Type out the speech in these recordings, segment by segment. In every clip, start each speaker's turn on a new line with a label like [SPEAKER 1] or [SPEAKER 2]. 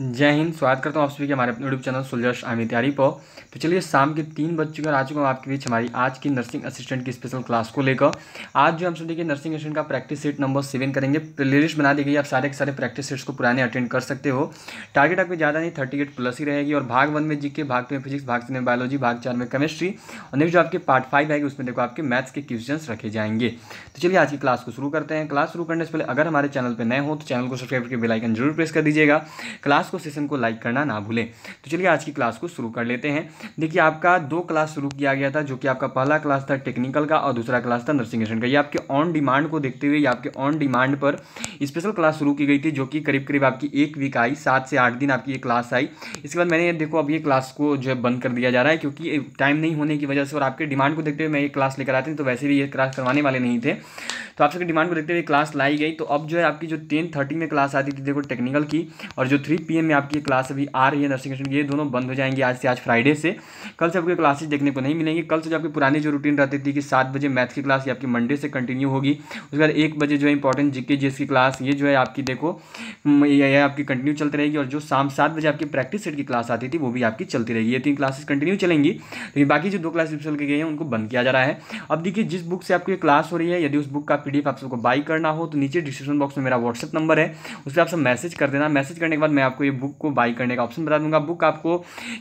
[SPEAKER 1] जय हिंद स्वागत करता हूँ आप सभी के हमारे यूट्यूब चैनल सुलझर्ष आर्मी तैयारी पर तो चलिए शाम के तीन बज चुके आ चुका हूँ आपके बीच हमारी आज की नर्सिंग असिस्टेंट की स्पेशल क्लास को लेकर आज जो हम सब देखिए नर्सिंग असिस्टेंट का प्रैक्टिस सेट नंबर सेवन करेंगे लिस्ट बना दी गई आप सारे के सारे प्रैक्टिस सेट्स को पुराने अटेंड कर सकते हो टारगेट आपकी ज़्यादा नहीं थर्टी एट प्लस ही रहेगी और भाग वन में जी के भाग टू में फिजिक्स भाग तीन में बायोलॉजी भाग चार में केमिस्ट्री और नेक्स्ट जो आपके पार्ट फाइव आएगी उसमें देखो आपके मैथ्स के क्वेश्चन रखे जाएंगे तो चलिए आज की क्लास को शुरू करते हैं क्लास शुरू करने से पहले अगर हमारे चैनल पर नए हो तो चैनल को सब्सक्राइब करके बेलाइकन जरूर प्रेस कर दीजिएगा क्लास क्लास को सेशन को लाइक करना ना भूलें तो चलिए आज की क्लास को शुरू कर लेते हैं देखिए आपका दो क्लास शुरू किया गया था जो कि आपका पहला क्लास था टेक्निकल का और दूसरा क्लास था नर्सिंग स्टेशन का ये आपके ऑन डिमांड को देखते हुए या आपके ऑन डिमांड पर स्पेशल क्लास शुरू की गई थी जो कि करीब करीब आपकी एक वीक आई सात से आठ दिन आपकी ये क्लास आई इसके बाद मैंने देखो अब ये क्लास को जो है बंद कर दिया जा रहा है क्योंकि टाइम नहीं होने की वजह से और आपके डिमांड को देखते हुए मैं ये क्लास लेकर आते हैं तो वैसे भी ये क्लास करवाने वाले नहीं थे तो आप सबके डिमांड को देखते हुए क्लास लाई गई तो अब जो है आपकी जो टेन थर्टी में क्लास आती थी देखो टेक्निकल की और जो थ्री पी पीएम में आपकी क्लास अभी आ रही है नर्सिंग स्टूडेंट ये दोनों बंद हो जाएंगे आज से आज फ्राइडे से कल से आपको क्लासेस देखने को नहीं मिलेंगी कल से जो आपकी पुरानी जो रूटीन रहती थी कि सात बजे मैथ की क्लास ये आपकी मंडे से कंटिन्यू होगी उसके बाद एक बजे जो है इंपॉर्टेंट जीके जी की क्लास ये जो है आपकी देखो ये आपकी कंटिन्यू चलती रहेगी और जो शाम सात बजे आपकी प्रैक्टिस सेट की क्लास आती थी वो भी आपकी चलती रहेगी ये तीन क्लासेस कंटिन्यू चलेंगी लेकिन बाकी जो दो क्लासेस चल के गए हैं उनको बंद किया जा रहा है अब देखिए जिस बुक से आपकी क्लास हो रही है यदि उस बुक का पी आप सबको बाई करना हो तो नीचे डिस्क्रिप्शन बॉक्स में मेरा व्हाट्सअप नंबर है उस पर आप सब मैसेज कर देना मैसेज करने के बाद मैं आप आपको ये बुक को बाई करने का ऑप्शन बता दूंगा बुक आपको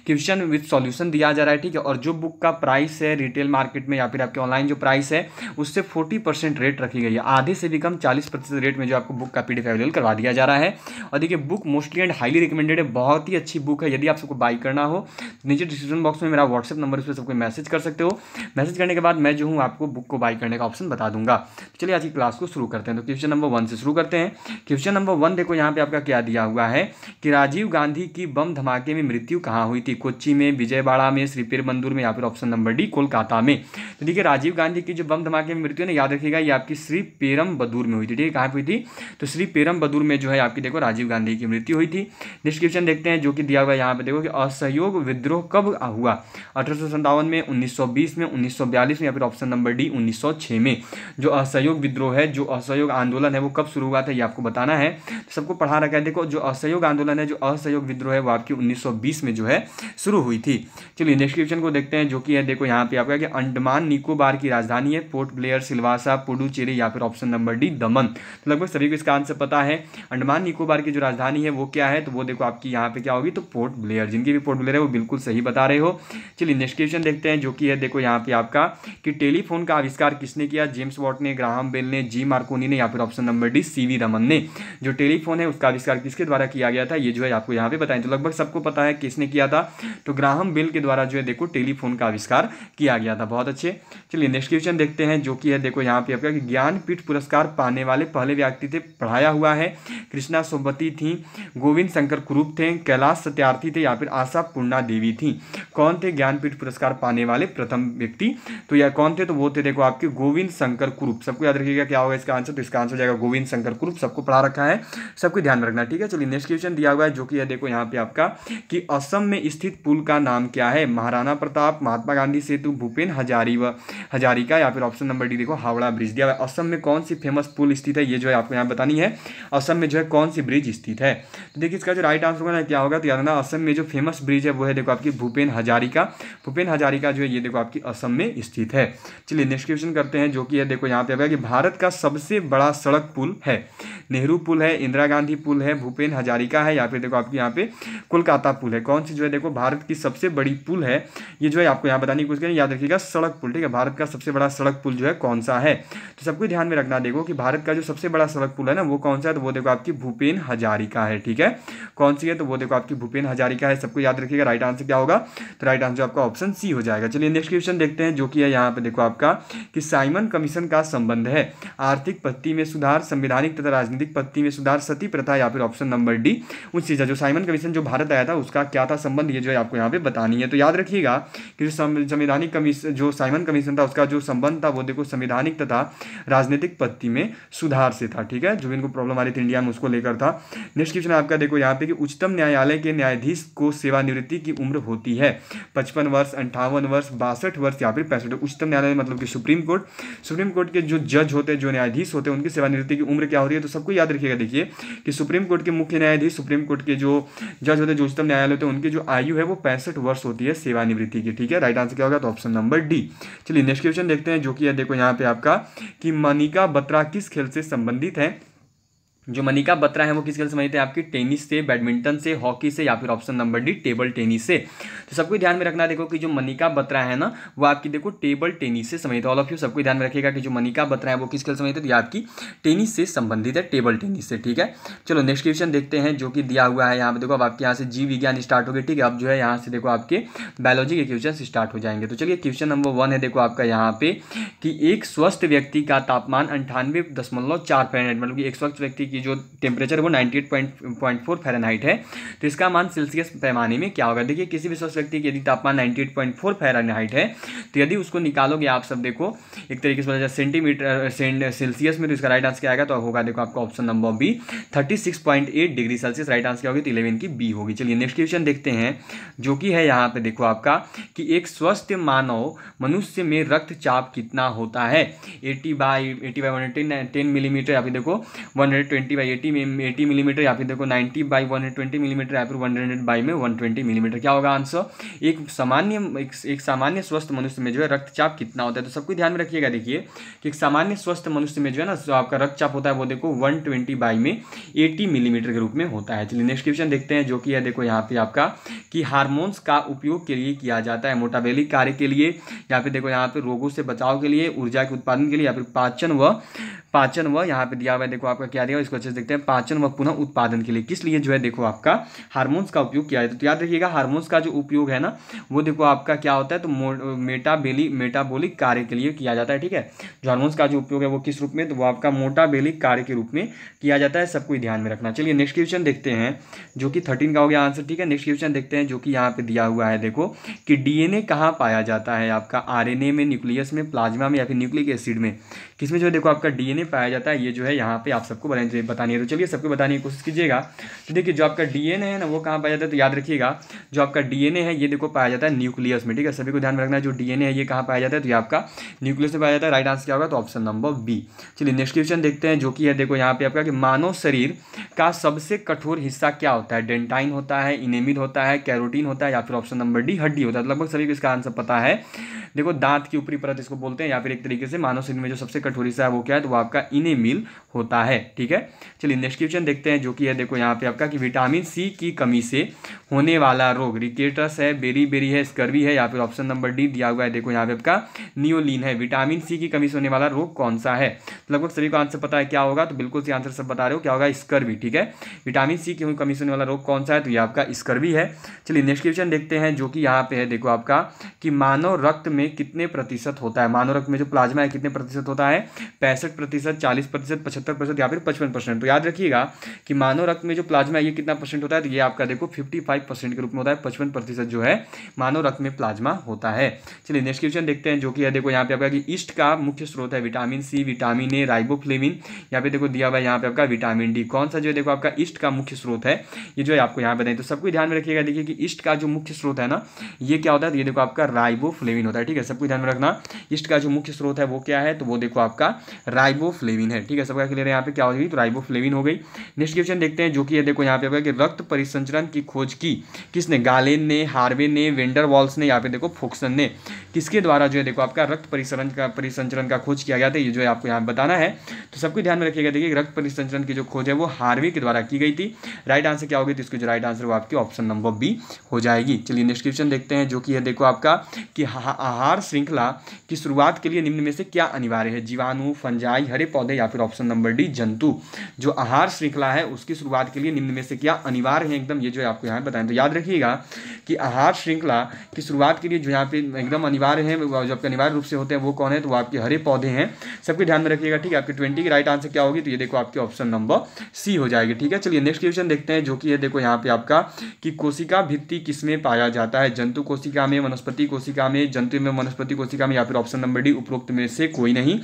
[SPEAKER 1] क्वेश्चन विद सॉल्यूशन दिया जा रहा है ठीक है और जो बुक का प्राइस है रिटेल मार्केट में या फिर आपके ऑनलाइन जो प्राइस है उससे फोर्टी रेट रखी गई है आधे से भी कम चालीस रेट में जो आपको बुक का पी अवेलेबल करवा दिया जा रहा है और देखिए book mostly and highly recommended है बहुत ही अच्छी बुक है यदि आप सबको बाई करना हो नीचे डिस्क्रिप्शन बॉक्स में मेरा व्हाट्सअप नंबर उस पर सबको मैसेज कर सकते हो मैसेज करने के बाद मैं जो हूँ आपको बुक को बाई करने का ऑप्शन बता दूंगा चलिए आज की क्लास को शुरू करते हैं तो क्वेश्चन नंबर वन से शुरू करते हैं क्वेश्चन नंबर वन देखो यहाँ पे आपका क्या दिया हुआ है कि कि राजीव गांधी की बम धमाके में मृत्यु कहाँ हुई थी कोच्ची में विजयवाड़ा में श्री पेरबंदूर में या फिर ऑप्शन नंबर डी कोलकाता में तो देखिए राजीव गांधी की जो बम धमाके में मृत्यु है ना याद रखिएगा ये आपकी श्री पेरम बदूर में हुई थी ठीक है कहाँ हुई थी तो श्री पेरम बदूर में जो है आपकी देखो राजीव गांधी की मृत्यु हुई थी डिस्क्रिप्शन देखते हैं जो कि दिया हुआ यहाँ पर देखो कि असहयोग विद्रोह कब हुआ अठारह में उन्नीस में उन्नीस में या फिर ऑप्शन नंबर डी उन्नीस में जो असहयोग विद्रोह है जो असहयोग आंदोलन है वो कब शुरू हुआ था ये आपको बताना है सबको पढ़ा रखा है देखो जो असहयोग आंदोलन आंदोलन है जो असहयोग विद्रोह है वो आपकी 1920 में जो है शुरू हुई थी चलिए नेक्स्ट क्वेश्चन को देखते हैं जो कि है देखो यहाँ पे आपका कि अंडमान निकोबार की राजधानी है पोर्ट ब्लेयर सिलवासा पुडुचेरी या फिर ऑप्शन नंबर डी दमन तो लगभग सभी को इसका आंसर पता है अंडमान निकोबार की जो राजधानी है वो क्या है तो वो देखो आपकी यहाँ पे क्या होगी तो पोर्ट ब्लेयर जिनकी भी पोर्ट ब्लेयर है वो बिल्कुल सही बता रहे हो चलिए नेक्स्ट क्वेश्चन देखते हैं जो कि है देखो यहाँ पे आपका कि टेलीफोन का आविष्कार किसने किया जेम्स वॉट ने ग्राहम बेल ने जी मार्कोनी ने या फिर option number D C V Raman ने जो टेलीफोन है उसका आविष्कार किसके द्वारा किया गया था ये जो है आपको यहाँ पे बताएं तो लगभग सबको पता है किसने किया था तो ग्राहम बिल के द्वारा जो है देखो टेलीफोन का आविष्कार किया गया था बहुत अच्छे चलिए नेक्स्ट क्वेश्चन देखते हैं जो कि है देखो यहाँ पे आपका ज्ञानपीठ पुरस्कार पाने वाले पहले व्यक्ति थे पढ़ाया हुआ है कृष्णा सोबती थी गोविंद शंकर कुरूप थे कैलाश सत्यार्थी थे या फिर आशा पूर्णा देवी थी कौन थे ज्ञानपीठ पुरस्कार पाने वाले प्रथम व्यक्ति तो यह कौन थे तो वो थे देखो आपके गोविंद शंकर कुरूप सबको याद रखिएगा क्या होगा इसका आंसर तो इसका आंसर हो जाएगा गोविंद शंकर कुरूप सबको पढ़ा रखा है सबको ध्यान रखना ठीक है चलिए नेक्स्ट क्वेश्चन दिया हुआ है जो कि यह देखो यहाँ पे आपका कि असम में स्थित पुल का नाम क्या है महाराणा प्रताप महात्मा गांधी सेतु भूपेन हजारी व हजारी का या फिर ऑप्शन नंबर डी देखो हावड़ा ब्रिज दिया हुआ है असम में कौन सी फेमस पुल स्थित है ये जो है आपको यहाँ बतानी है असम में जो है कौन सी ब्रिज स्थित है तो देखिए इसका जो राइट आंसर होगा ना क्या होगा तो याद रखना असम में जो फेमस ब्रिज है वो है देखो आपकी भूपेन हजारिका भूपेन हजारिका जो है ये देखो आपकी असम में स्थित है चलिए नेक्स्ट क्वेश्चन करते हैं जो कि है देखो यहाँ पे आपका कि भारत का सबसे बड़ा सड़क पुल है नेहरू पुल है इंदिरा गांधी पुल है भूपेन हजारिका है या यहाँ पे देखो आपके यहाँ पे कोलकाता पुल है कौन सी जो है देखो भारत की सबसे बड़ी पुल है ये जो है आपको यहाँ बताने की कोशिश करें याद रखिएगा सड़क पुल ठीक है भारत का सबसे बड़ा सड़क पुल जो है कौन सा है तो सबको ध्यान में रखना देखो कि भारत का जो सबसे बड़ा सड़क पुल है ना वो कौन सा है तो वो देखो आपकी भूपेन हजारिका है ठीक है कौन सी है तो वो देखो आपकी भूपेन हजारिका है सबको याद रखिएगा राइट आंसर क्या होगा तो राइट आंसर आपका ऑप्शन सी हो जाएगा चलिए नेक्स्ट क्वेश्चन देखते हैं जो कि है यहाँ पे देखो आपका कि साइमन कमीशन का संबंध है आर्थिक पत्ती में सुधार संवैधानिक तथा राजनीतिक पत्ती में सुधार सती प्रथा या फिर ऑप्शन नंबर डी उस चीज़ का जो साइमन कमीशन जो भारत आया था उसका क्या था संबंध ये जो है आपको यहाँ पे बतानी है तो याद रखिएगा कि जो संविधानिक कमीशन जो साइमन कमीशन था उसका जो संबंध था वो देखो संविधानिक तथा राजनीतिक पत्ती में सुधार से था ठीक है जो भी इनको प्रॉब्लम आ रही थी इंडिया में उसको लेकर था नेक्स्ट क्वेश्चन आपका देखो यहाँ पे कि उच्चतम न्यायालय के न्यायाधीश को सेवानिवृत्ति की उम्र होती है पचपन वर्ष अंठावन वर्ष बासठ वर्ष या फिर पैंसठ उच्चतम न्यायालय मतलब कि सुप्रीम कोर्ट सुप्रीम कोर्ट के जो जज होते हैं जो न्यायाधीश होते हैं उनकी सेवानिवृत्ति की उम्र क्या हो रही है तो सबको याद रखिएगा देखिए कि सुप्रीम कोर्ट के मुख्य न्यायाधीश सुप्रीम कोर्ट के जो जज होते हैं जो उच्चतम न्यायालय होते हैं उनकी जो आयु है वो पैंसठ वर्ष होती है सेवानिवृत्ति की ठीक है राइट आंसर क्या होगा तो ऑप्शन नंबर डी चलिए नेक्स्ट क्वेश्चन देखते हैं जो कि देखो यहाँ पे आपका कि मनिका बत्रा किस खेल से संबंधित है जो मनिका बत्रा है वो किस खेल से मनी थे आपकी टेनिस से बैडमिंटन से हॉकी से या फिर option number D table tennis से तो सबको ध्यान में रखना देखो कि जो मनिका बत्रा है ना वो आपकी देखो टेबल टेनिस से संबंधित ऑल ऑफ यू सबको ध्यान में रखेगा कि जो मनिका बत्रा है वो किस खेल से संबंधित है आपकी टेनिस से संबंधित है टेबल टेनिस से ठीक है चलो नेक्स्ट क्वेश्चन देखते हैं जो कि दिया हुआ है यहाँ पर देखो अब आपके यहाँ से जीव विज्ञान स्टार्ट हो गए ठीक है अब जो है यहाँ से देखो आपके बायोलॉजी के क्वेश्चन स्टार्ट हो जाएंगे तो चलिए क्वेश्चन नंबर वन है देखो आपका यहाँ पे कि एक स्वस्थ व्यक्ति का तापमान अंठानवे दशमलव चार मतलब कि एक स्वस्थ व्यक्ति की की जो टेम्परेचर वो ninety eight point point four Fahrenheit है तो इसका मान सेल्सियस पैमाने में क्या होगा देखिए किसी भी स्वस्थ व्यक्ति की यदि तापमान ninety eight point four Fahrenheit है तो यदि उसको निकालोगे आप सब देखो एक तरीके से बोला सेंटीमीटर सेल्सियस में तो इसका राइट आंसर क्या आएगा तो होगा देखो आपका option number B thirty degree Celsius right answer क्या होगी तो इलेवन की बी होगी चलिए नेक्स्ट क्वेश्चन देखते हैं जो कि है यहाँ पर देखो आपका कि एक स्वस्थ मानव मनुष्य में रक्तचाप कितना होता है eighty by eighty by one ten millimetre यहाँ देखो वन नाइन्टी बाई एटी में एटी मिलीमीटर या फिर देखो ninety by one twenty millimetre या फिर वन हंड्रेड बाई में वन ट्वेंटी मिलीमीटर क्या होगा आंसर एक सामान्य एक, सामान्य स्वस्थ मनुष्य में जो है रक्तचाप कितना होता है तो सबको ध्यान में रखिएगा देखिए कि एक सामान्य स्वस्थ मनुष्य में जो है ना आपका रक्तचाप होता है वो देखो वन ट्वेंटी बाई में एटी मिलीमीटर के रूप में होता है चलिए नेक्स्ट क्वेश्चन देखते हैं जो कि है देखो यहाँ पे आपका कि हारमोन्स का उपयोग के लिए किया जाता है मोटाबेली कार्य के लिए या फिर देखो यहाँ पे रोगों से बचाव के लिए ऊर्जा के उत्पादन के लिए या फिर पाचन व पाचन व यहाँ पे दिया हुआ है देखो आपका क्या दिया इसको अच्छे से देखते हैं पाचन व पुनः उत्पादन के लिए किस लिए जो है देखो आपका हार्मोन्स का उपयोग किया जाता है तो याद रखिएगा हार्मोन्स का जो उपयोग है ना वो देखो आपका क्या होता है तो मेटाबेली मेटाबोलिक कार्य के लिए किया जाता है ठीक है जो हार्मोन्स का जो उपयोग है वो किस रूप में तो वो आपका मोटाबेलिक कार्य के रूप में किया जाता है सबको ध्यान में रखना चलिए नेक्स्ट क्वेश्चन देखते हैं जो कि थर्टीन का हो गया आंसर ठीक है नेक्स्ट क्वेश्चन देखते हैं जो कि यहाँ पे दिया हुआ है देखो कि डीएनए कहाँ पाया जाता है आपका आर में न्यूक्लियस में प्लाज्मा में या फिर न्यूक्लिक एसिड में किसमें जो है देखो आपका डीएनए पाया जाता है ये जो है यहाँ पे आप सबको बताने बतानी है तो चलिए सबको बताने की कोशिश कीजिएगा तो देखिए जो आपका डीएनए है ना वो कहाँ पाया जाता है तो याद रखिएगा जो आपका डीएनए है ये देखो पाया जाता है न्यूक्लियस में ठीक है सभी को ध्यान में रखना है जो डीएनए है ये कहाँ पाया जाता है तो ये आपका न्यूक्लियस में पाया जाता है राइट आंसर क्या होगा तो ऑप्शन नंबर बी चलिए नेक्स्ट क्वेश्चन देखते हैं जो कि है देखो यहाँ पे आपका कि मानव शरीर का सबसे कठोर हिस्सा क्या होता है डेंटाइन होता है इनेमिड होता है कैरोटीन होता है या फिर ऑप्शन नंबर डी हड्डी होता है तो लगभग सभी को इसका आंसर पता है देखो दांत की ऊपरी परत इसको बोलते हैं या फिर एक तरीके से मानव शरीर में जो सबसे कठोर हिस्सा है वो क्या है तो वो आपका आपका इन ए होता है ठीक है चलिए नेक्स्ट क्वेश्चन देखते हैं जो कि है देखो यहाँ पे आपका कि विटामिन सी की कमी से होने वाला रोग रिकेटस है बेरी बेरी है स्कर्वी है या फिर ऑप्शन नंबर डी दिया हुआ है देखो यहाँ पे आपका नियोलिन है विटामिन सी की कमी से होने वाला रोग कौन सा है तो लगभग सभी को आंसर पता है क्या होगा तो बिल्कुल से आंसर सब बता रहे हो क्या होगा स्कर्वी ठीक है विटामिन सी की कमी से होने वाला रोग कौन सा है तो ये आपका स्कर्वी है चलिए नेक्स्ट क्वेश्चन देखते हैं जो कि यहाँ पे है देखो आपका कि मानव रक्त में कितने प्रतिशत होता है मानव रक्त में जो प्लाज्मा है कितने प्रतिशत होता है पैंसठ प्रतिशत चालीस प्रतिशत पचहत्तर प्रतिशत या फिर पचपन परसेंट तो याद रखिएगा कि मानव रक्त में जो प्लाज्मा है ये कितना परसेंट होता है तो ये आपका देखो फिफ्टी फाइव परसेंट के रूप में होता है पचपन प्रतिशत जो है मानव रक्त में प्लाज्मा होता है चलिए नेक्स्ट क्वेश्चन देखते हैं जो कि है देखो यहाँ पे आपका कि ईस्ट का मुख्य स्रोत है vitamin C vitamin A riboflavin यहाँ पे देखो दिया हुआ है यहाँ पे आपका विटामिन डी कौन सा जो है देखो आपका ईस्ट का मुख्य स्रोत है ये जो है आपको यहाँ बताएं तो सबको ध्यान में रखिएगा देखिए कि ईस्ट का जो मुख्य स्रोत है ना ये क्या होता है तो ये देखो आपका राइबोफ्लेमिन होता है ठीक है सबको ध्यान में रखना ईस्ट का जो मुख्य स्रोत है वो क्या है तो वो देखो आपका राइबो राइबोफ्लेविन है ठीक है सबका क्लियर है यहाँ पे क्या हो गई तो राइबोफ्लेविन हो गई नेक्स्ट क्वेश्चन देखते हैं जो कि ये देखो यहाँ पे कि रक्त परिसंचरण की खोज की किसने गालेन ने हार्वे ने वेंडर वॉल्स ने यहाँ पे देखो फोक्सन ने किसके द्वारा जो है देखो आपका रक्त परिसरण का परिसंचरण का खोज किया गया था ये जो है आपको यहाँ बताना है तो सबको ध्यान में रखिएगा देखिए रक्त परिसंचरण की जो खोज है वो हार्वे के द्वारा की गई थी राइट आंसर क्या होगी तो इसकी जो राइट आंसर वो आपकी ऑप्शन नंबर बी हो जाएगी चलिए नेक्स्ट क्वेश्चन देखते हैं जो कि यह देखो आपका कि आहार श्रृंखला की शुरुआत के लिए निम्न में से क्या अनिवार्य है जीवाणु फंजाई हरे पौधे या फिर ऑप्शन नंबर डी जंतु जो आहार श्रृंखला है उसकी शुरुआत के लिए निम्न में से क्या अनिवार्य है एकदम ये जो आपको यहाँ बताएं तो याद रखिएगा कि आहार श्रृंखला की शुरुआत के लिए जो यहाँ पे एकदम अनिवार्य है जो आपके अनिवार्य रूप से होते हैं वो कौन है तो वो आपके हरे पौधे हैं सबके ध्यान में रखिएगा ठीक है आपके ट्वेंटी की राइट आंसर क्या होगी तो ये देखो आपके ऑप्शन नंबर सी हो जाएगी ठीक है चलिए नेक्स्ट क्वेश्चन देखते हैं जो कि है देखो यहाँ पे आपका कि कोशिका भित्ति किसमें पाया जाता है जंतु कोशिका में वनस्पति कोशिका में जंतु में वनस्पति कोशिका में या फिर ऑप्शन नंबर डी उपरोक्त में से कोई नहीं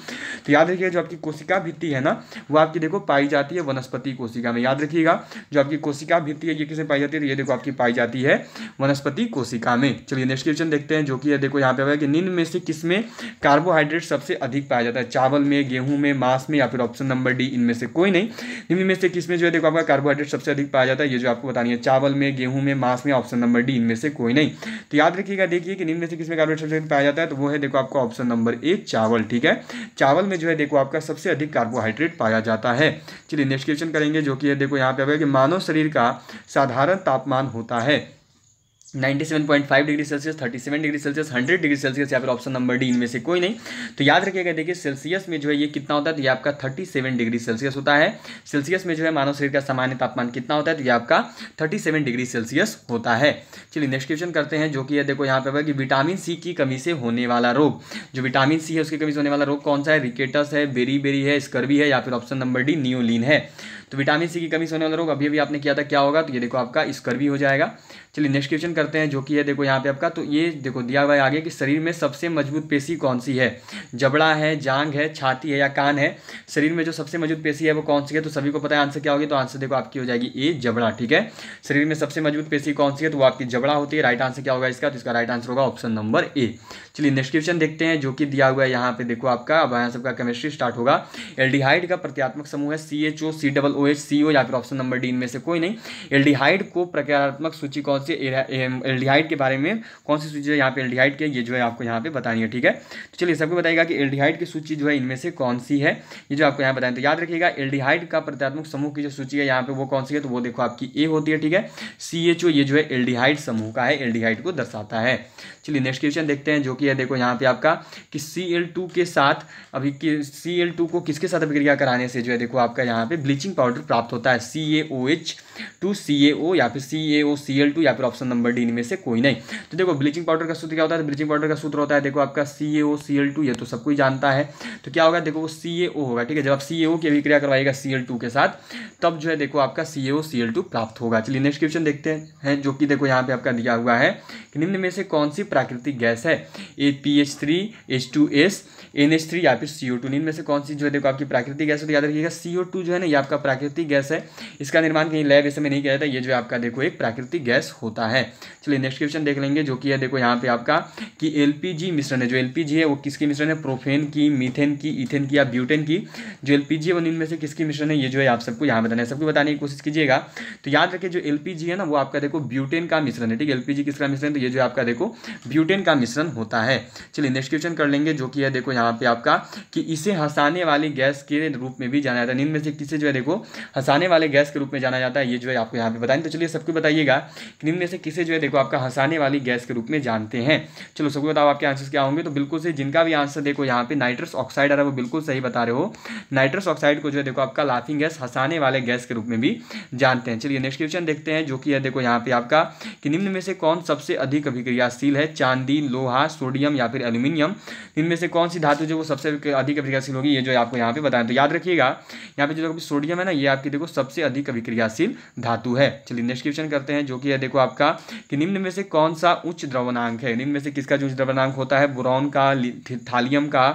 [SPEAKER 1] तो याद रखिए जो आपकी कोशिका भित्ति है ना वो आपकी देखो पाई जाती है वनस्पति कोशिका में याद रखिएगा जो आपकी कोशिका भित्ति है ये किसमें पाई जाती है तो ये देखो आपकी पाई जाती है वनस्पति कोशिका में चलिए नेक्स्ट क्वेश्चन देखते हैं जो कि देखो यहाँ पे कि निम्न में से किसमें कार्बोहाइड्रेट सबसे अधिक पाया जाता है चावल में गेहूं में मांस में या फिर ऑप्शन नंबर डी इनमें से कोई नहीं निम्न में से किसमें जो है देखो आपका कार्बोहाइड्रेट सबसे अधिक पाया जाता है ये जो आपको बतानी है चावल में गेहूं में मांस में ऑप्शन नंबर डी इनमें से कोई नहीं तो याद रखिएगा देखिए कि निम्न में से किसमें कार्बोहाइड्रेट सबसे अधिक पाया जाता है तो वो है देखो आपका ऑप्शन नंबर ए चावल ठीक है चावल में जो है देखो आपका सबसे अधिक कार्बोहाइड्रेट पाया जाता है चलिए नेक्स्ट क्वेश्चन करेंगे जो कि देखो यहाँ पे कि मानव शरीर का साधारण तापमान होता है 97.5 degree Celsius 37 degree Celsius 100 degree Celsius या फिर ऑप्शन नंबर डी इनमें से कोई नहीं तो याद रखिएगा देखिए सेल्सियस में जो है ये कितना होता है तो ये आपका 37 डिग्री सेल्सियस होता है सेल्सियस में जो है मानव शरीर का सामान्य तापमान कितना होता है तो ये आपका 37 डिग्री सेल्सियस होता है चलिए नेक्स्ट क्वेश्चन करते हैं जो कि है देखो यहाँ पर कि विटामिन सी की कमी से होने वाला रोग जो विटामिन सी है उसकी कमी से होने वाला रोग कौन सा है रिकेटस है बेरी बेरी है स्कर्वी है या फिर ऑप्शन नंबर डी न्यूलिन है तो विटामिन सी की कमी से होने वाला रोग अभी अभी आपने किया था क्या होगा तो ये देखो आपका स्कर भी हो जाएगा चलिए नेक्स्ट क्वेश्चन करते हैं जो कि है देखो यहाँ पे आपका तो ये देखो दिया हुआ है आगे कि शरीर में सबसे मजबूत पेशी कौन सी है जबड़ा है जांग है छाती है या कान है शरीर में जो सबसे मजबूत पेशी है वो कौन सी है तो सभी को पता है आंसर क्या होगी तो आंसर देखो आपकी हो जाएगी ए जबड़ा ठीक है शरीर में सबसे मजबूत पेशी कौन सी है तो वो आपकी जबड़ा होती है राइट आंसर क्या होगा इसका तो इसका राइट आंसर होगा ऑप्शन नंबर ए चलिए नेक्स्ट क्वेश्चन देखते हैं जो कि दिया हुआ है यहाँ पे देखो आपका अब यहाँ सबका केमिस्ट्री स्टार्ट होगा एल्डिहाइड का प्रत्यात्मक समूह है C H O C double O H C O या फिर ऑप्शन नंबर डी इनमें से कोई नहीं एल्डिहाइड को प्रक्रियात्मक सूची कौन सी एल्डिहाइड के बारे में कौन सी सूची है यहाँ पे एल्डिहाइड की ये जो है आपको यहाँ पे बतानी है ठीक है तो चलिए सबको बताएगा कि एल्डिहाइड की सूची जो है इनमें से कौन सी है ये जो आपको यहाँ बताएं तो याद रखिएगा एल्डिहाइड का प्रत्यात्मक समूह की जो सूची है यहाँ पे वो कौन सी है तो वो देखो आपकी ए होती है ठीक है सी एच ओ ये जो है एल्डिहाइड समूह का है एल्डिहाइड को दर्शाता है चलिए नेक्स्ट क्वेश्चन देखते हैं जो कि किया देखो यहाँ पे आपका कि सी एल टू के साथ अभी कि सी एल टू को किसके साथ अभिक्रिया कराने से जो है देखो आपका यहाँ पे ब्लीचिंग पाउडर प्राप्त होता है सी ए ओ एच टू सी ए ओ या फिर सी ए ओ सी एल टू या फिर ऑप्शन नंबर डी इनमें से कोई नहीं तो देखो ब्लीचिंग पाउडर का सूत्र क्या होता है ब्लीचिंग तो पाउडर का सूत्र होता है देखो आपका सी ए ओ सी एल टू ये तो सब कोई जानता है तो क्या होगा देखो वो सी ए ओ होगा ठीक है जब आप सी ए ओ की अभिक्रिया करवाएगा सी एल टू के साथ तब जो है देखो आपका सी ए ओ सी एल टू प्राप्त होगा चलिए नेक्स्ट क्वेश्चन देखते हैं जो कि देखो यहाँ पे आपका दिया हुआ है कि निम्न में से कौन सी प्राकृतिक गैस है A P H three H two S N H three या फिर सी ओ टू इनमें से कौन सी जो है देखो आपकी प्राकृतिक गैस है तो याद रखिएगा सी ओ टू जो है ना ये आपका प्राकृतिक गैस है इसका निर्माण कहीं लैब ऐसे में नहीं किया जाता ये जो है आपका देखो एक प्राकृतिक गैस होता है चलिए नेक्स्ट क्वेश्चन देख लेंगे जो कि है देखो यहाँ पे आपका कि एल मिश्रण है जो एल है वो किसकी मिश्रण है प्रोफेन की मीथेन की इथेन की या ब्यूटेन की जो एल है वो इनमें से किसकी मिश्रण है ये जो है आप सबको यहाँ बताना है सबको बताने की कोशिश कीजिएगा तो याद रखिए जो एल है ना वो आपका देखो ब्यूटेन का मिश्रण है ठीक है एल किसका मिश्रण है तो ये जो आपका देखो ब्यूटेन का मिश्रण होता है चलिए नेक्स्ट क्वेश्चन कर लेंगे जो कि है देखो यहाँ यहाँ पे आपका कि इसे हंसाने वाली गैस के रूप में भी जाना जाता है निम्न में से किसे जो है देखो हंसाने वाले गैस के रूप में जाना जाता है ये जो है आपको यहाँ पे बताएं तो चलिए सबको बताइएगा कि निम्न में से किसे जो है देखो आपका हंसाने वाली गैस के रूप में जानते हैं चलो सबको बताओ आपके आंसर क्या होंगे तो बिल्कुल से जिनका भी आंसर देखो यहाँ पे नाइट्रस ऑक्साइड आ रहा है वो बिल्कुल सही बता रहे हो नाइट्रस ऑक्साइड को जो है देखो आपका लाफिंग गैस हंसाने वाले गैस के रूप में भी जानते हैं चलिए नेक्स्ट क्वेश्चन देखते हैं जो कि है देखो यहाँ पे आपका कि निम्न में से कौन सबसे अधिक अभिक्रियाशील है चांदी लोहा सोडियम या फिर एल्यूमिनियम इनमें से कौन सी धातु धातु जो वो सबसे अधिक अभिक्रियाशील होगी ये जो आपको यहाँ पे बताएं तो याद रखिएगा यहाँ पे जो देखो सोडियम है ना ये आपकी देखो सबसे अधिक अभिक्रियाशील धातु है चलिए नेक्स्ट क्वेश्चन करते हैं जो कि है देखो आपका कि निम्न में से कौन सा उच्च द्रवनांक है निम्न में से किसका जो उच्च द्रवनांक होता है बोरॉन का थालियम का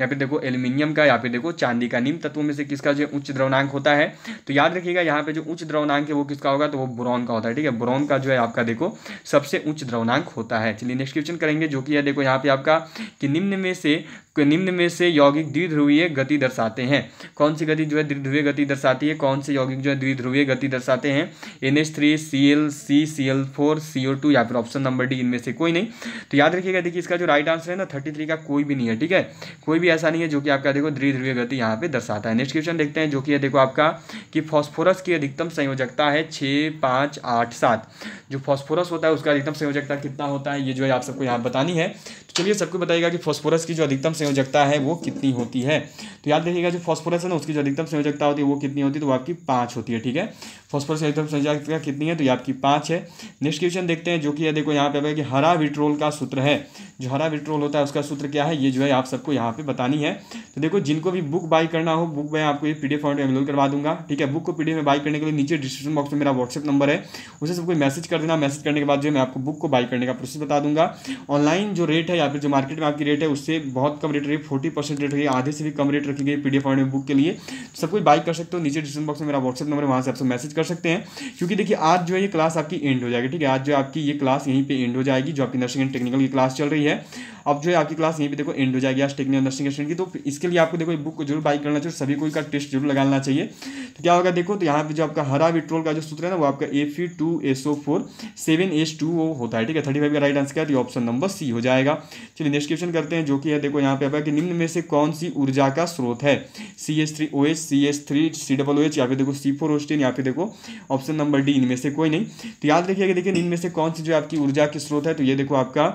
[SPEAKER 1] या फिर देखो एल्यूमिनियम का या फिर देखो चांदी का निम्न तत्वों में से किसका जो उच्च द्रवनांक होता है तो याद रखिएगा यहाँ पे जो उच्च द्रवनांक है वो किसका होगा तो वो बोरॉन का होता है ठीक है बोरॉन का जो है आपका देखो सबसे उच्च द्रवनांक होता है चलिए नेक्स्ट क्वेश्चन करेंगे जो कि है देखो यहाँ पे आपका कि निम्न में से निम्न में से यौगिक द्विध्रुवीय गति दर्शाते हैं कौन सी गति जो है द्विध्रुवीय गति दर्शाती है कौन से यौगिक जो है द्विध्रुवीय गति दर्शाते हैं N H three C L C C L four C O two या फिर ऑप्शन नंबर डी इनमें से कोई नहीं तो याद रखिएगा देखिए इसका जो राइट आंसर है ना थर्टी थ्री का कोई भी नहीं है ठीक है कोई भी ऐसा नहीं है जो कि आपका देखो द्विध्रुवीय गति यहाँ पे दर्शाता है नेक्स्ट क्वेश्चन देखते हैं जो कि देखो आपका कि फॉस्फोरस की अधिकतम संयोजकता है छः पाँच आठ सात जो फॉस्फोरस होता है उसका अधिकतम संयोजकता कितना होता है ये जो है आप सबको यहाँ बतानी है तो चलिए सबको बताइएगा कि फॉस्फोरस की जो अधिकतम संयोजकता है वो कितनी होती है तो याद रखिएगा जो फॉस्फोरस है ना उसकी जो अधिकतम संयोजकता होती है वो कितनी होती है तो आपकी पाँच होती है ठीक है फॉस्फोरस अधिकतम संयोजकता कितनी है तो ये आपकी पाँच है नेक्स्ट क्वेश्चन देखते हैं जो कि देखो यहाँ पे कि हरा विट्रोल का सूत्र है जो हरा विट्रोल होता है उसका सूत्र क्या है ये जो है आप सबको यहाँ पे बतानी है तो देखो जिनको भी बुक बाई करना हो बुक मैं आपको ये पी डी एफ करवा दूंगा ठीक है बुक को पी में बाई करने के लिए नीचे डिस्क्रिप्शन बॉक्स में मेरा व्हाट्सअप नंबर है उसे सबको मैसेज कर देना मैसेज करने के बाद जो मैं आपको बुक को बाई करने का प्रोसेस बता दूंगा ऑनलाइन जो रेट है या फिर जो मार्केट में आपकी रेट है उससे बहुत कम रेट रही फोर्टी परसेंट रेट रही आधे से भी कम रेट रखी गई पी डी में बुक के लिए सब कुछ बाई कर सकते हो नीचे डिस्क्रिप्शन बॉक्स में मेरा व्हाट्सअप नंबर वहाँ से आपसे मैसेज कर सकते हैं क्योंकि देखिए आज जो है ये क्लास आपकी एंड हो जाएगी ठीक है आज जो आपकी ये क्लास यहीं पर एंड हो जाएगी जो आपकी नर्सिंग एंड टेक्निकल की क्लास चल रही है अब जो है आपकी क्लास यहीं पर देखो एंड हो जाएगी आज टेक्निकल नर्सिंग स्टूडेंट की तो इसके लिए आपको देखो बुक को जरूर बाइक करना चाहिए सभी को इसका टेस्ट जरूर लगाना चाहिए तो क्या होगा देखो तो यहाँ पर जो आपका हरा विट्रोल का जो सूत्र है ना वो आपका A fee two S O four seven H two वो होता है ठीक है थर्टी फाइव का राइट आंसर क्या ऑप्शन नंबर सी हो जाएगा चलिए नेक्स्ट क्वेश्चन करते हैं जो कि है देखो यहाँ पे कि निम्न में से कौन सी ऊर्जा का स्रोत है C S three O H C S three C double O H या फिर देखो सी फोर ओस्टीन या फिर देखो ऑप्शन नंबर डी इनमें से कोई नहीं तो याद रखिएगा देखिए निम्न में से कौन सी जो आपकी ऊर्जा के स्रोत है तो ये देखो आपका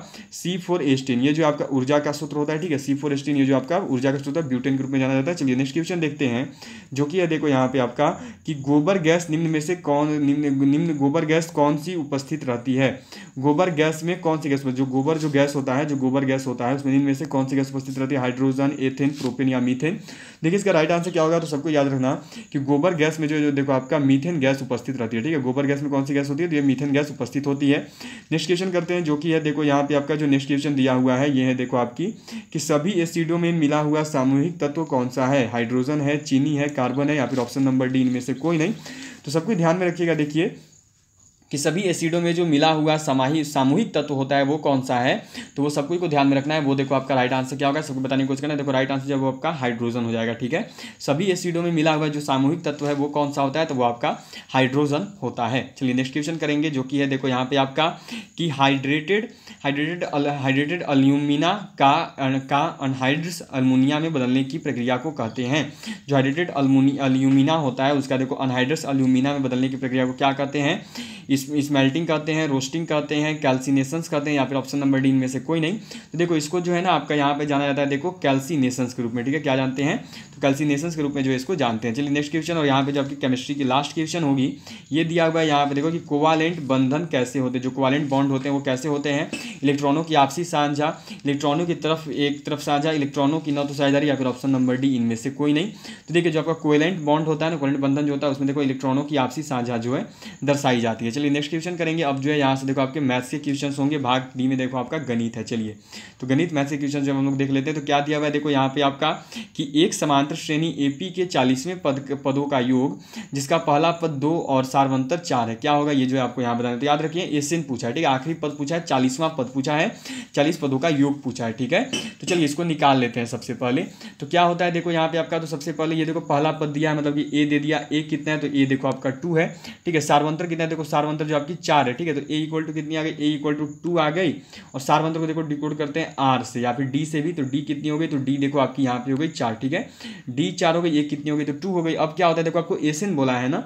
[SPEAKER 1] सी फोर एस्टीन ये जो आपका ऊर्जा का स्रोत होता है ठीक है सी फोर एस्टीन ये जो आपका ऊर्जा का स्रोत है ब्यूटेन के रूप में जाना जाता है चलिए नेक्स्ट क्वेश्चन देखते हैं जो कि है देखो यहाँ पे आपका कि गोबर गैस निम्न में से कौन निम्न निम्न गोबर गैस कौन सी उपस्थित रहती है गोबर गैस में कौन सी गैस जो गोबर जो गैस होता है जो गोबर गैस होता है उसमें इनमें से कौन सी गैस उपस्थित रहती है हाइड्रोजन एथेन प्रोपेन या मीथेन देखिए इसका राइट आंसर क्या होगा तो सबको याद रखना कि गोबर गैस में जो, जो देखो आपका मीथेन गैस उपस्थित रहती है ठीक है गोबर गैस में कौन सी गैस होती है तो ये मीथेन गैस उपस्थित होती है नेक्स्ट क्वेश्चन करते हैं जो कि है देखो यहाँ पे आपका जो नेक्स्ट क्वेश्चन दिया हुआ है ये है देखो आपकी कि सभी एसिडों में मिला हुआ सामूहिक तत्व कौन सा है हाइड्रोजन है चीनी है कार्बन है या फिर ऑप्शन नंबर डी इनमें से कोई नहीं तो सबको ध्यान में रखिएगा देखिए कि सभी एसिडों में जो मिला हुआ समाही सामूहिक तत्व होता है वो कौन सा है तो वो सबको को ध्यान में रखना है वो देखो आपका राइट आंसर क्या होगा सबको बताने की कोशिश करना है देखो राइट आंसर जब वो आपका हाइड्रोजन हो जाएगा ठीक है सभी एसिडों में मिला हुआ जो सामूहिक तत्व है वो कौन सा होता है तो वो आपका हाइड्रोजन होता है चलिए नेक्स्ट क्वेश्चन करेंगे जो कि है देखो यहाँ पे आपका कि हाइड्रेटेड हाइड्रेटेड हाइड्रेटेड अल्यूमिना का का अनहाइड्रस अल्मोनिया में बदलने की प्रक्रिया को कहते हैं जो हाइड्रेटेड अल्यूमिना होता है उसका देखो अनहाइड्रस अल्यूमिना में बदलने की प्रक्रिया को क्या कहते हैं स्मेल्टिंग कहते हैं रोस्टिंग कहते हैं कैल्सिनेशंस कहते हैं या फिर ऑप्शन नंबर डी इनमें से कोई नहीं तो देखो इसको जो है ना आपका यहाँ पे जाना जाता है देखो कैल्सिनेशंस के रूप में ठीक है क्या जानते हैं तो कैल्सिनेशंस के रूप में जो है इसको जानते हैं चलिए नेक्स्ट क्वेश्चन और यहाँ पे जो आपकी केमिस्ट्री की लास्ट क्वेश्चन होगी ये दिया हुआ है यहाँ पे देखो कि कोवालेंट बंधन कैसे होते हैं जो कोवालेंट बॉन्ड होते हैं वो कैसे होते हैं इलेक्ट्रॉनों की आपसी साझा इलेक्ट्रॉनों की तरफ एक तरफ साझा इलेक्ट्रॉनों की न तो साझेदारी या फिर ऑप्शन नंबर डी इनमें से कोई नहीं तो देखिए जो आपका कोवेलेंट बॉन्ड होता है ना कोवेलेंट बंधन जो होता है उसमें देखो इलेक्ट्रॉनों की आपसी साझा जो है दर्शाई जाती है चलिए चलिए नेक्स्ट क्वेश्चन करेंगे अब जो है यहाँ से देखो आपके मैथ्स के क्वेश्चन होंगे भाग डी में देखो आपका गणित है चलिए तो गणित मैथ्स के क्वेश्चन जब हम लोग देख लेते हैं तो क्या दिया हुआ है देखो यहाँ पे आपका कि एक समांतर श्रेणी ए पी के चालीसवें पद पदों का योग जिसका पहला पद दो और सार्वंतर चार है क्या होगा ये जो है आपको यहाँ बताना तो याद रखिए एशियन पूछा है ठीक है आखिरी पद पूछा है चालीसवां पद पूछा है चालीस पदों का योग पूछा है ठीक है तो चलिए इसको निकाल लेते हैं सबसे पहले तो क्या होता है देखो यहाँ पे आपका तो सबसे पहले ये देखो पहला पद दिया है मतलब कि ए दे दिया ए कितना है तो ए देखो आपका टू है ठीक है सार्वंतर कितना है देखो सार्वंतर मंत्र जो आपकी चार है ठीक है तो ए इक्वल टू कितनी आ गई ए इक्वल टू टू आ गई और चार मंत्र को देखो डिकोड करते हैं आर से या फिर डी से भी तो डी कितनी हो गई तो डी देखो आपकी यहाँ पे हो गई चार ठीक है डी चार हो गई ए कितनी हो गई तो टू हो गई अब क्या होता है देखो आपको एस एन बोला है ना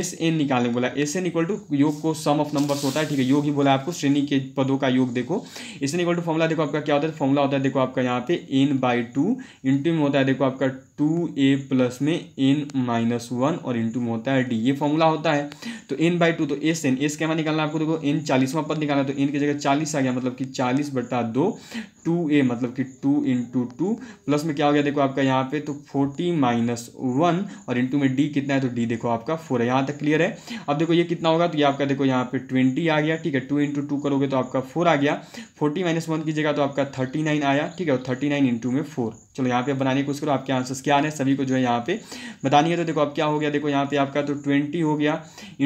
[SPEAKER 1] एस एन निकालने बोला एस एन इक्वल टू योग को सम ऑफ नंबर होता है ठीक है योग ही बोला आपको श्रेणी के पदों का योग देखो S N equal to formula देखो आपका क्या होता है फॉर्मुला होता है देखो आपका यहाँ पे एन बाई टू इंटू में होता है देखो आपका टू ए प्लस में एन माइनस वन और इन टू में होता है डी ये फॉर्मूला होता है तो एन बाई टू तो एस एन एस क्या निकालना आपको देखो एन चालीसवां पद निकालना तो एन की जगह चालीस आ गया मतलब कि चालीस बटा दो टू ए मतलब कि टू इंटू टू प्लस में क्या हो गया देखो आपका यहाँ पे तो फोर्टी माइनस वन और इंटू में डी कितना है तो डी देखो आपका फोर है यहाँ तक क्लियर है अब देखो ये कितना होगा तो ये आपका देखो यहाँ पे ट्वेंटी आ गया ठीक है टू इंटू टू करोगे तो आपका फोर आ गया फोर्टी माइनस वन की जगह तो आपका थर्टी नाइन आया ठीक है और थर्टी नाइन इंटू में फोर चलो यहाँ पे बनाने की कोशिश करो आपके आंसर्स क्या आने सभी को जो है यहाँ पे बतानी है तो देखो अब क्या हो गया देखो यहाँ पे आपका तो ट्वेंटी हो गया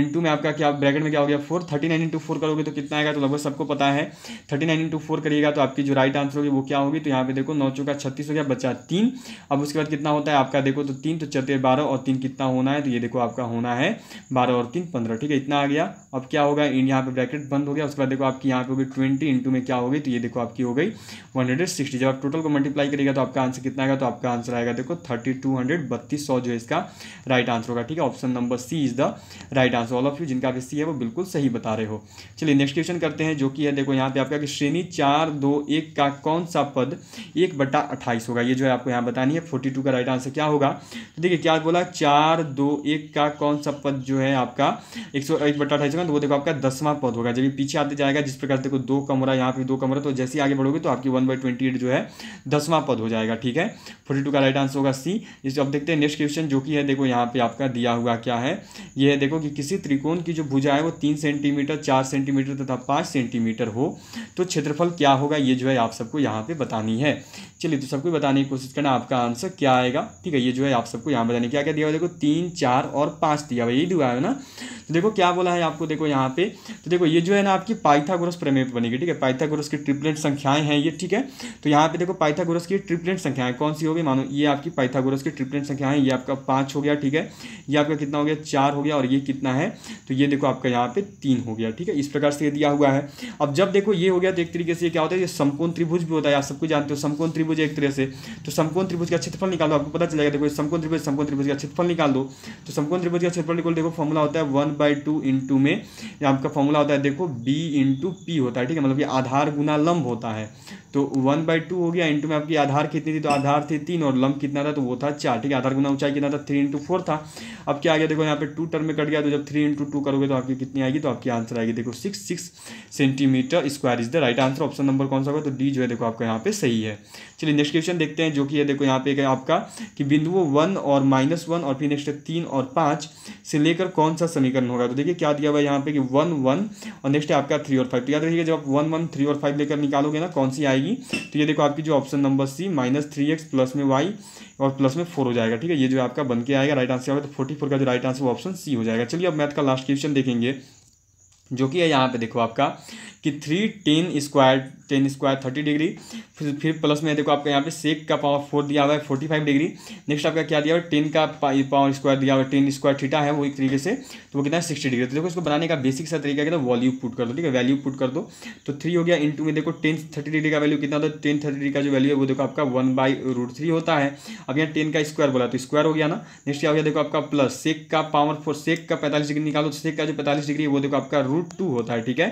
[SPEAKER 1] इंटू में आपका क्या ब्रैकेट में क्या हो गया four thirty nine into four करोगे तो कितना आएगा तो लगभग सबको पता है थर्टी नाइन इंटू फोर करिएगा तो आपकी जो राइट आंसर होगी वो क्या होगी तो यहाँ पे देखो नौ चौका छत्तीस हो गया बच्चा तीन अब उसके बाद कितना होता है आपका देखो तो तीन तो चौथे बारह और तीन कितना होना है तो ये देखो आपका होना है बारह और तीन पंद्रह ठीक है इतना आ गया अब क्या होगा इन यहाँ पे ब्रैकेट बंद हो गया उसके बाद देखो आपकी यहाँ पे होगी ट्वेंटी इंटू में क्या होगी तो ये देखो आपकी हो गई वन हंड्रेड सिक्सटी जब आप टोटल को मल्टीप्लाई करिएगा तो आपका आंसर आंसर कितना आएगा तो आपका आंसर आएगा देखो थर्टी टू हंड्रेड बत्तीस सौ जो इसका राइट आंसर होगा ठीक है option number C is the right answer all of you जिनका भी सी है वो बिल्कुल सही बता रहे हो चलिए नेक्स्ट क्वेश्चन करते हैं जो कि है देखो यहाँ पे आपका श्रेणी चार दो एक का कौन सा पद एक बट्टा अट्ठाईस होगा ये जो है आपको यहाँ बतानी है फोर्टी टू का राइट आंसर क्या होगा तो देखिए क्या बोला चार दो एक का कौन सा पद जो है आपका एक सौ एक बट्टा अठाईस होगा तो वो देखो आपका दसवां पद होगा जब पीछे आते जाएगा जिस प्रकार देखो दो कमरा यहाँ पे दो कमरा तो जैसे आगे बढ़ोगे तो आपकी वन बाई ट्वेंटी एट जो है दसवां पद हो जाएगा ठीक ठीक है फोर्टी टू का राइट आंसर होगा सी इस अब देखते हैं नेक्स्ट क्वेश्चन जो कि है देखो यहाँ पे आपका दिया हुआ क्या है ये है देखो कि किसी त्रिकोण की जो भुजा है वो तीन सेंटीमीटर चार सेंटीमीटर तथा पाँच सेंटीमीटर हो तो क्षेत्रफल क्या होगा ये जो है आप सबको यहाँ पे बतानी है चलिए तो सबको बताने की कोशिश करना आपका आंसर क्या आएगा ठीक है ये जो है आप सबको यहाँ बताने क्या क्या दिया हुआ देखो तीन चार और पाँच दिया हुआ यही दिया है ना तो देखो क्या बोला है आपको देखो यहाँ पे तो देखो ये जो है ना आपकी पाइथागोरस प्रमेय बनेगी ठीक है पाइथागोरस की ट्रिपलेट संख्याएं हैं ये ठीक है तो यहाँ पे देखो पाइथागोरस की ट्रिपलेट संख्या संख्याएं कौन सी होगी मानो ये आपकी पाइथागोरस की ट्रिपलेट संख्या है ये आपका पांच हो गया ठीक है ये आपका कितना हो गया चार हो गया और ये कितना है तो ये देखो आपका यहाँ पे तीन हो गया ठीक है इस प्रकार से दिया हुआ है अब जब देखो ये हो गया तो एक तरीके से क्या होता है ये समकोण त्रिभुज भी होता है आप सबको जानते हो समकोण त्रिभुज एक तरह से तो समकोण त्रिभुज का क्षेत्रफल निकाल दो आपको पता चलेगा देखो समकोण त्रिभुज समकोण त्रिभुज का क्षेत्रफल निकाल दो तो समकोण त्रिभुज का क्षेत्रफल निकाल देखो फॉर्मूला होता है वन बाय टू इंटू में आपका फॉर्मूला होता है देखो बी इंटू पी होता है ठीक है मतलब ये आधार गुना लंब होता है तो वन बाय टू हो गया इंटू में आपकी आधार कितनी थी तो आधार थे तीन और लंब कितना था तो वो था चार ठीक है आधार गुना ऊंचाई कितना था थ्री इंटू फोर था अब क्या आ गया देखो यहाँ पे टू टर्म में कट गया तो जब थ्री इंटू टू करोगे तो आपकी कितनी आएगी तो आपकी आंसर आएगी देखो six six centimetre square is the right answer option number कौन सा होगा तो डी जो है देखो आपका यहाँ पे सही है चलिए नेक्स्ट क्वेश्चन देखते हैं जो कि है देखो यहाँ पे आपका कि बिंदुओं वन और माइनस वन और फिर नेक्स्ट तीन और पाँच से लेकर कौन सा समीकरण होगा तो देखिए क्या दिया हुआ है यहाँ पे कि वन वन और नेक्स्ट है आपका थ्री और फाइव तो याद रखिएगा जब आप वन वन थ्री और फाइव लेकर निकालोगे ना कौन सी आएगी तो ये देखो आपकी जो option number C minus three X plus में वाई और प्लस में फोर हो जाएगा ठीक है ये जो आपका बन के आएगा राइट आंसर आएगा तो फोर्टी फोर का जो राइट आंसर ऑप्शन सी हो जाएगा चलिए अब मैथ का लास्ट क्वेश्चन देखेंगे जो कि है यहाँ पे देखो आपका कि three ten square ten square thirty degree फिर फिर प्लस में देखो आपका यहाँ पे सेक का पावर फोर दिया हुआ है फोर्टी फाइव डिग्री नेक्स्ट आपका क्या दिया हुआ है टेन का पावर स्क्वायर दिया हुआ है टेन स्क्वायर थीटा है वो एक तरीके से तो वो कितना है सिक्सटी डिग्री तो देखो इसको बनाने का बेसिक सा तरीका क्या वॉल्यू पुट कर दो ठीक है वैल्यू पुट कर दो तो थ्री हो गया इन में देखो टेन थर्टी डिग्री का वैल्यू कितना होता है टेन थर्टी डिग्री का जो वैल्यू है वो देखो आपका वन बाई रूट थ्री होता है अब यहाँ टेन का स्क्वायर बोला तो स्क्वायर हो गया ना नेक्स्ट क्या हो गया देखो आपका प्लस सेक का पावर फोर सेक का पैंतालीस डिग्री निकालो तो सेक का जो पैंतालीस डिग्री है वो देखो आपका रूट रूट टू होता है ठीक है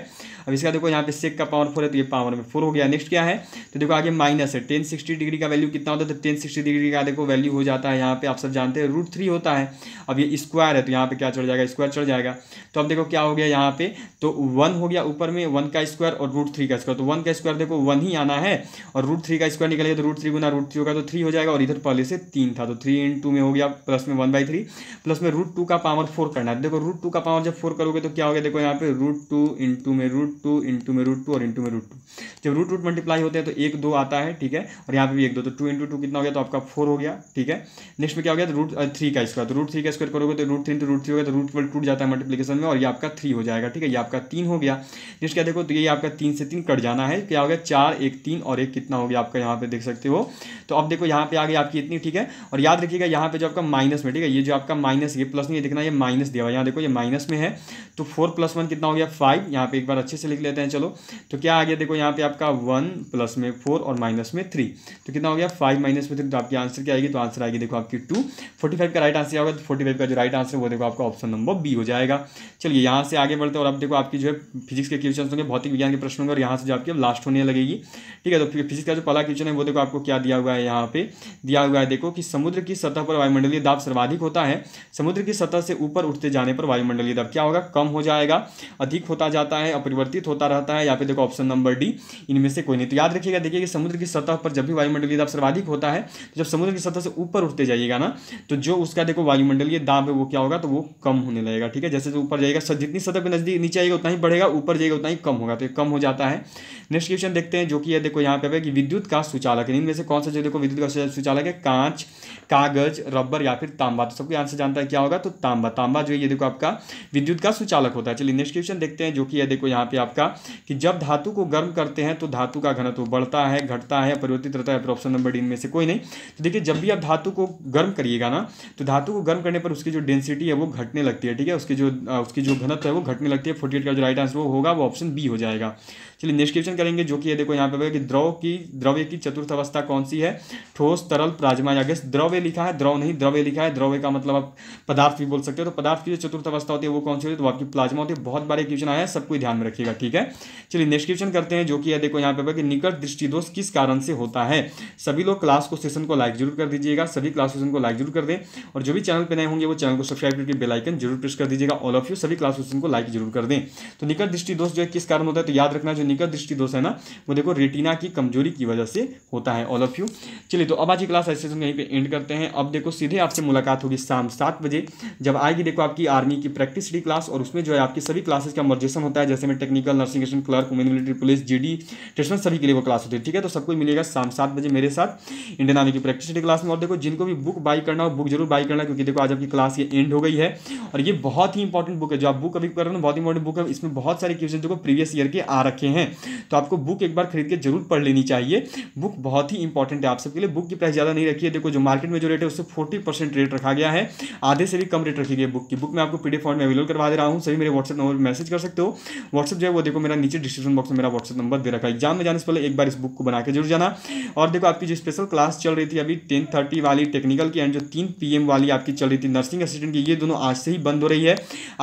[SPEAKER 1] अब इसका देखो यहाँ पे सेक का पावर फोर है तो ये पावर में फोर हो गया नेक्स्ट क्या है तो देखो आगे माइनस है टेन सिक्सटी डिग्री का वैल्यू कितना होता है तो टेन सिक्सटी डिग्री का देखो वैल्यू हो जाता है यहाँ पे आप सब जानते हैं रूट थ्री होता है अब ये स्क्वायर है तो यहाँ पे क्या चढ़ जाएगा स्क्वायर चढ़ जाएगा तो अब देखो क्या हो गया यहाँ पे तो वन हो गया ऊपर में वन का स्क्वायर और रूट थ्री का स्क्वायर तो वन का स्क्वायर देखो वन ही आना है और रूट थ्री का स्क्वायर निकलेगा तो रूट थ्री गुना रूट थ्री होगा तो थ्री हो जाएगा और इधर पहले से तीन था तो थ्री इन टू में हो गया प्लस में वन बाई थ्री प्लस में रूट टू का पावर फोर करना है देखो रूट टू का पावर जब फोर करोगे तो क्या हो गया देखो यहाँ पे रूट टू इंटू में रूट टू इंटू में रूट टू और इंटू में रूट टू जब रूट रूट मल्टीप्लाई होते हैं तो एक दो आता है ठीक है और यहाँ पे भी एक दो तो टू इंटू टू कितना हो गया तो आपका फोर हो गया ठीक है नेक्स्ट में क्या हो गया तो रूट थ्री का स्क्वायर तो रूट थ्री का स्क्वायर करोगे तो root three into root three होगा तो रूट ट्वेल्व टूट जाता है मल्टीप्लीकेशन में और ये आपका थ्री हो जाएगा ठीक है ये आपका तीन हो गया नेक्स्ट क्या देखो तो ये आपका तीन से तीन कट जाना है क्या हो गया चार एक तीन और एक कितना हो गया आपका यहाँ पे देख सकते हो तो अब देखो यहाँ पे आ गई आपकी इतनी ठीक है और याद रखिएगा यहाँ पे जो आपका माइनस में ठीक है ये जो आपका माइनस ये प्लस नहीं है देखना ये माइनस दिया हुआ यहाँ देखो ये माइनस में है तो फोर प्लस वन कितना कितना हो गया फाइव यहाँ पे एक बार अच्छे से लिख लेते हैं चलो तो क्या आ गया देखो यहाँ पे आपका वन प्लस में फोर और माइनस में थ्री तो कितना हो गया फाइव माइनस में थ्री तो आपकी आंसर क्या आएगी तो आंसर आएगी देखो आपकी टू फोर्टी का राइट आंसर होगा तो फोर्टी फाइव का जो राइट आंसर वो देखो आपका ऑप्शन नंबर बी हो जाएगा चलिए यहाँ से आगे बढ़ते और अब देखो आपकी जो है फिजिक्स के क्वेश्चन होंगे भौतिक विज्ञान के प्रश्न होंगे और यहाँ से जो आपकी लास्ट होने लगेगी ठीक है तो फिजिक्स का जो पहला क्वेश्चन है वो देखो आपको क्या दिया हुआ है यहाँ पे दिया हुआ है देखो कि समुद्र की सतह पर वायुमंडलीय दाब सर्वाधिक होता है समुद्र की सतह से ऊपर उठते जाने पर वायुमंडलीय दाब क्या होगा कम हो जाएगा अधिक होता जाता है अपरिवर्तित होता रहता है या फिर देखो ऑप्शन नंबर डी इनमें से कोई नहीं तो याद रखिएगा देखिए कि समुद्र की सतह पर जब भी वायुमंडलीय दाब सर्वाधिक होता है तो जब समुद्र की सतह से ऊपर उठते जाइएगा ना तो जो उसका देखो वायुमंडलीय दाब है वो क्या होगा तो वो कम होने लगेगा ठीक है जैसे ऊपर जाएगा जितनी सतह पर नजदीक नीचे आएगा उतना ही बढ़ेगा ऊपर जाएगा उतना ही कम होगा तो कम हो जाता है नेक्स्ट क्वेश्चन देखते हैं जो कि यह देखो यहाँ पे है कि विद्युत का सुचालक है इनमें से कौन सा जो देखो विद्युत का सुचालक है कांच कागज रबर या फिर तांबा तो सबको आंसर जानता है क्या होगा तो तांबा तांबा जो ये देखो आपका विद्युत का सुचालक होता है चलिए नेक्स्ट क्वेश्चन देखते हैं जो कि यह देखो यहाँ पे आपका कि जब धातु को गर्म करते हैं तो धातु का घनत्व बढ़ता है घटता है परिवर्तित रहता है ऑप्शन नंबर डी इनमें से कोई नहीं तो देखिए जब भी आप धातु को गर्म करिएगा ना तो धातु को गर्म करने पर उसकी जो डेंसिटी है वो घटने लगती है ठीक है उसकी जो उसकी जो घनत्व है वो घटने लगती है फोर्टी का जो राइट आंसर वो होगा वो ऑप्शन बी हो जाएगा चलिए नेक्स्ट क्वेश्चन करेंगे जो कि ये देखो यहाँ पे कि द्रव की द्रव्य की चतुर्थ अवस्था कौन सी है ठोस तरल प्लाज्मा या गैस द्रव्य लिखा है द्रव नहीं द्रव्य लिखा है द्रव्य का मतलब आप पदार्थ भी बोल सकते हो तो पदार्थ की जो चतुर्थ अवस्था होती है वो कौन सी होती है तो आपकी प्लाज्मा होती है बहुत बारे क्वेश्चन आया है सबको ध्यान में रखिएगा ठीक है चलिए नेक्स्ट क्वेश्चन करते हैं जो कि देखो यहाँ पे कि निकट दृष्टिदोष किस कारण से होता है सभी लोग क्लास को सेशन को लाइक जरूर कर दीजिएगा सभी क्लास सेशन को लाइक जरूर कर दें और जो भी चैनल पर नए होंगे वो चैनल को सब्सक्राइब करके बेलाइकन जरूर प्रेस कर दीजिएगा ऑल ऑफ यू सभी क्लास सेशन को लाइक जरूर कर दें तो निकट दृष्टिदोष जो है किस कारण होता है तो याद रखना जो निकट दृष्टिदोष दोष है ना वो देखो रेटिना की कमजोरी की वजह से होता है ऑल ऑफ यू चलिए तो अब आज की क्लास ऐसे यहीं पे एंड करते हैं अब देखो सीधे आपसे मुलाकात होगी शाम सात बजे जब आएगी देखो आपकी आर्मी की प्रैक्टिस डी क्लास और उसमें जो है आपकी सभी क्लासेस का मर्जेशन होता है जैसे में technical nursing station clerk women military police G D station सभी के लिए वो क्लास होती है ठीक है तो सबको मिलेगा शाम सात बजे मेरे साथ इंडियन आर्मी की प्रैक्टिस डी क्लास में और देखो जिनको भी बुक बाई करना हो बुक जरूर बाई करना क्योंकि देखो आज आपकी क्लास ये एंड हो गई है और ये बहुत ही इंपॉर्टेंट बुक है जो आप बुक अभी कर रहे हो बहुत इंपॉर्टेंट बुक है इसमें बहुत सारे क्वेश्चन देखो प्रीवियस ईयर के आ रखे हैं तो आपको बुक एक बार खरीद के जरूर पढ़ लेनी चाहिए बुक बहुत ही इंपॉर्टेंट है आप सबके लिए बुक की प्राइस ज़्यादा नहीं रखी है देखो जो मार्केट में जो रेट है उससे फोर्टी परसेंट रेट रखा गया है आधे से भी कम रेट रखी गई बुक की बुक मैं आपको पी फॉर्म में अवेलेबल करवा दे रहा हूँ सभी मेरे व्हाट्सअप नंबर पर मैसेज कर सकते हो व्हाट्सअप जो है वो देखो मेरा नीचे डिस्क्रिप्शन बॉक्स में मेरा व्हाट्सअप नंबर दे रखा है एग्जाम में जाने से पहले एक बार इस बुक को बना के जरूर जाना और देखो आपकी जो स्पेशल क्लास चल रही थी अभी टेन थर्टी वाली टेक्निकल की एंड जो तीन पी वाली आपकी चल रही थी नर्सिंग असिस्टेंट की ये दोनों आज से ही बंद हो रही है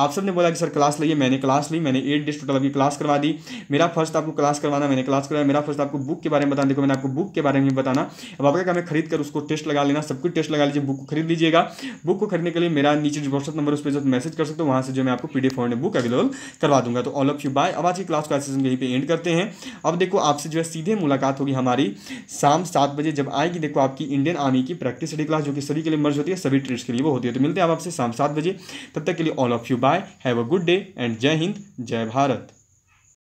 [SPEAKER 1] आप सबने बोला कि सर क्लास लिए मैंने क्लास ली मैंने एट डेज टोटल अभी क्लास करवा दी मेरा फर्स्ट आपको क्लास क्लास करवाना मैंने क्लास करवाया मेरा फर्स्ट आपको बुक के बारे में बताना देखो मैंने आपको बुक के बारे में बताना अब आपका काम खरीद कर उसको टेस्ट लगा लेना सब कुछ टेस्ट लगा लीजिए बुक को खरीद लीजिएगा बुक को खरीदने के लिए मेरा नीचे जो व्हाट्सअप नंबर उस पर जो मैसेज कर सकते हो वहाँ से जो मैं आपको पी डी में बुक अवेलेबल करवा दूंगा तो ऑल ऑफ यू बाय अब आज की क्लास का सेशन यहीं पर एंड करते हैं अब देखो आपसे जो है सीधे मुलाकात होगी हमारी शाम सात बजे जब आएगी देखो आपकी इंडियन आर्मी की प्रैक्टिस स्टडी क्लास जो कि सभी के लिए मर्ज होती है सभी ट्रेड्स के लिए वो होती है तो मिलते हैं आपसे शाम सात बजे तब तक के लिए all of you bye have a good day and जय हिंद जय भारत